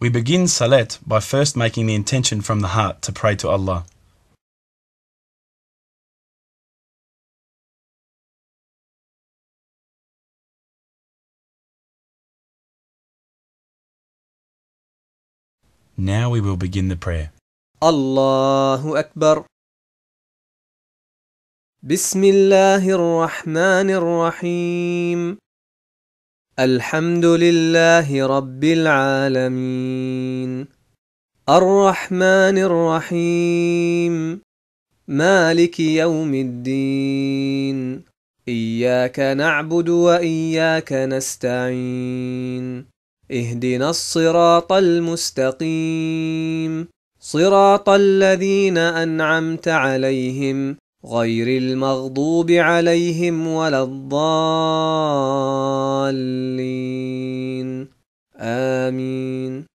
We begin Salat by first making the intention from the heart to pray to Allah. Now we will begin the prayer. Allahu Akbar. Bismillahir Rahmanir Rahim. الحمد لله رب العالمين الرحمن الرحيم مالك يوم الدين اياك نعبد واياك نستعين اهدنا الصراط المستقيم صراط الذين انعمت عليهم غير المغضوب عليهم ولا الضالين امين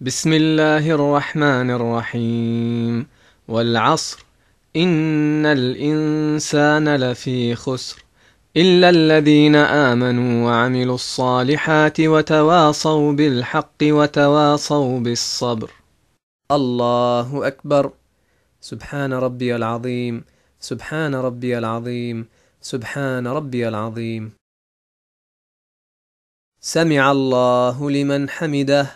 بسم الله الرحمن الرحيم والعصر ان الانسان لفي خسر الا الذين امنوا وعملوا الصالحات وتواصوا بالحق وتواصوا بالصبر الله اكبر سبحان ربي العظيم سبحان ربي العظيم سبحان ربي العظيم سمع الله لمن حمده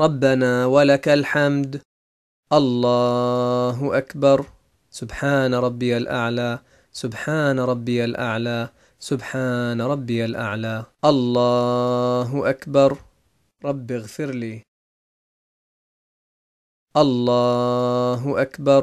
ربنا ولك الحمد الله أكبر سبحان ربي الأعلى سبحان ربي الأعلى سبحان ربي الأعلى الله أكبر رب اغفر لي الله أكبر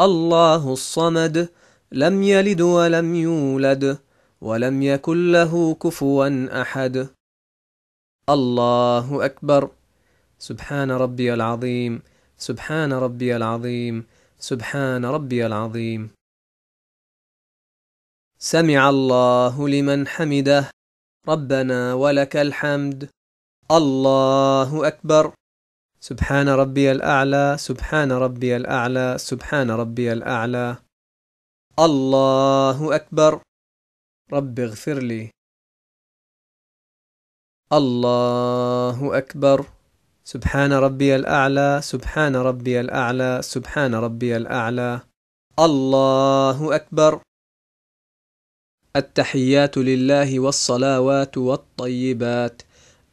الله الصمد لم يلد ولم يولد ولم يكن له كفوا أحد الله أكبر سبحان ربي العظيم سبحان ربي العظيم سبحان ربي العظيم سمع الله لمن حمده ربنا ولك الحمد الله أكبر سبحان ربي الأعلى سبحان ربي الأعلى سبحان ربي الأعلى الله أكبر رب اغفر لي الله أكبر سبحان ربي الأعلى سبحان ربي الأعلى سبحان ربي الأعلى الله أكبر التحيات لله والصلاوات والطيبات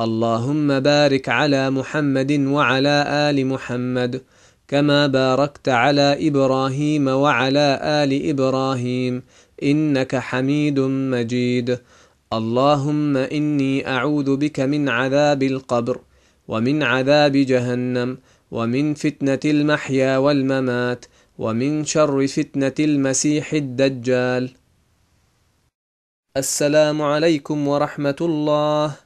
اللهم بارك على محمد وعلى ال محمد كما باركت على ابراهيم وعلى ال ابراهيم انك حميد مجيد اللهم اني اعوذ بك من عذاب القبر ومن عذاب جهنم ومن فتنه المحيا والممات ومن شر فتنه المسيح الدجال السلام عليكم ورحمه الله